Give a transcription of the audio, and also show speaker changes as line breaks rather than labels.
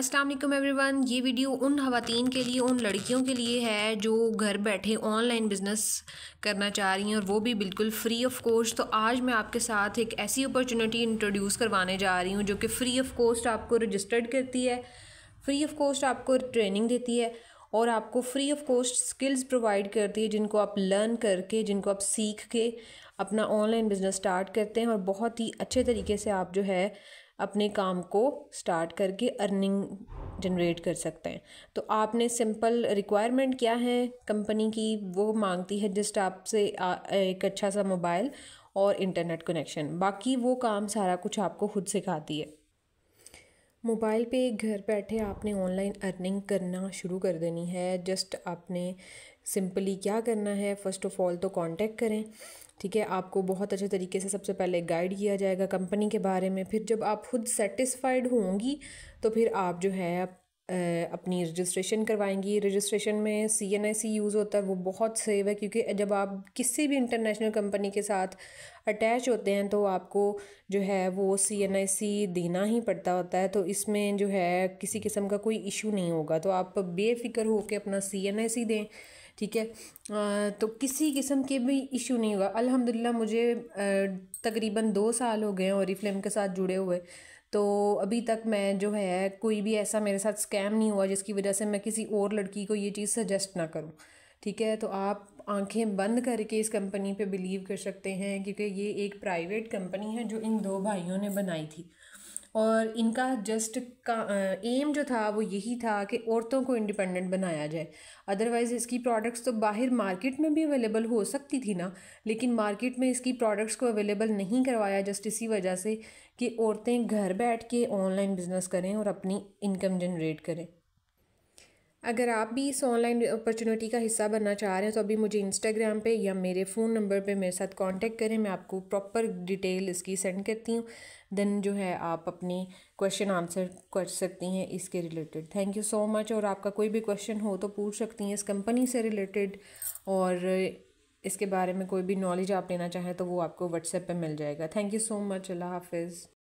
अस्सलाम वालेकुम एवरीवन ये वीडियो उन खातन के लिए उन लड़कियों के लिए है जो घर बैठे ऑनलाइन बिज़नेस करना चाह रही हैं और वो भी बिल्कुल फ्री ऑफ कॉस्ट तो आज मैं आपके साथ एक ऐसी अपॉर्चुनिटी इंट्रोड्यूस करवाने जा रही हूँ जो कि फ़्री ऑफ कॉस्ट आपको रजिस्टर्ड करती है फ्री ऑफ कॉस्ट आपको ट्रेनिंग देती है और आपको free of cost skills provide करती है जिनको आप लर्न करके जिनको आप सीख के अपना ऑनलाइन बिज़नेस स्टार्ट करते हैं और बहुत ही अच्छे तरीके से आप जो है अपने काम को स्टार्ट करके अर्निंग जनरेट कर सकते हैं तो आपने सिंपल रिक्वायरमेंट क्या है कंपनी की वो मांगती है जस्ट आपसे एक अच्छा सा मोबाइल और इंटरनेट कनेक्शन बाकी वो काम सारा कुछ आपको खुद सिखाती है मोबाइल पे घर बैठे आपने ऑनलाइन अर्निंग करना शुरू कर देनी है जस्ट आपने सिंपली क्या करना है फ़र्स्ट ऑफ़ ऑल तो कांटेक्ट करें ठीक है आपको बहुत अच्छे तरीके से सबसे पहले गाइड किया जाएगा कंपनी के बारे में फिर जब आप खुद सेटिस्फाइड होंगी तो फिर आप जो है अपनी रजिस्ट्रेशन करवाएंगी रजिस्ट्रेशन में सी एन आई सी यूज़ होता है वो बहुत सेव है क्योंकि जब आप किसी भी इंटरनेशनल कंपनी के साथ अटैच होते हैं तो आपको जो है वो सी एन आई सी देना ही पड़ता होता है तो इसमें जो है किसी किस्म का कोई इशू नहीं होगा तो आप बेफिक्र होकर अपना सी एन आई सी दें ठीक है तो किसी किस्म के भी इशू नहीं हुआ अल्हम्दुलिल्लाह मुझे तकरीबन दो साल हो गए हैं और फ्लेम के साथ जुड़े हुए तो अभी तक मैं जो है कोई भी ऐसा मेरे साथ स्कैम नहीं हुआ जिसकी वजह से मैं किसी और लड़की को ये चीज़ सजेस्ट ना करूँ ठीक है तो आप आंखें बंद करके इस कंपनी पे बिलीव कर सकते हैं क्योंकि ये एक प्राइवेट कंपनी है जो इन दो भाइयों ने बनाई थी और इनका जस्ट का एम जो था वो यही था कि औरतों को इंडिपेंडेंट बनाया जाए अदरवाइज़ इसकी प्रोडक्ट्स तो बाहर मार्केट में भी अवेलेबल हो सकती थी ना लेकिन मार्केट में इसकी प्रोडक्ट्स को अवेलेबल नहीं करवाया जस्ट इसी वजह से कि औरतें घर बैठ के ऑनलाइन बिज़नेस करें और अपनी इनकम जनरेट करें अगर आप भी इस ऑनलाइन अपॉर्चुनिटी का हिस्सा बनना चाह रहे हैं तो अभी मुझे इंस्टाग्राम पे या मेरे फ़ोन नंबर पे मेरे साथ कांटेक्ट करें मैं आपको प्रॉपर डिटेल इसकी सेंड करती हूँ देन जो है आप अपनी क्वेश्चन आंसर कर सकती हैं इसके related thank you so much और आपका कोई भी क्वेश्चन हो तो पूछ सकती हैं इस कंपनी से रिलेटेड और इसके बारे में कोई भी नॉलेज आप लेना चाहें तो वो आपको व्हाट्सएप पर मिल जाएगा थैंक यू सो मच अल्लाह हाफिज़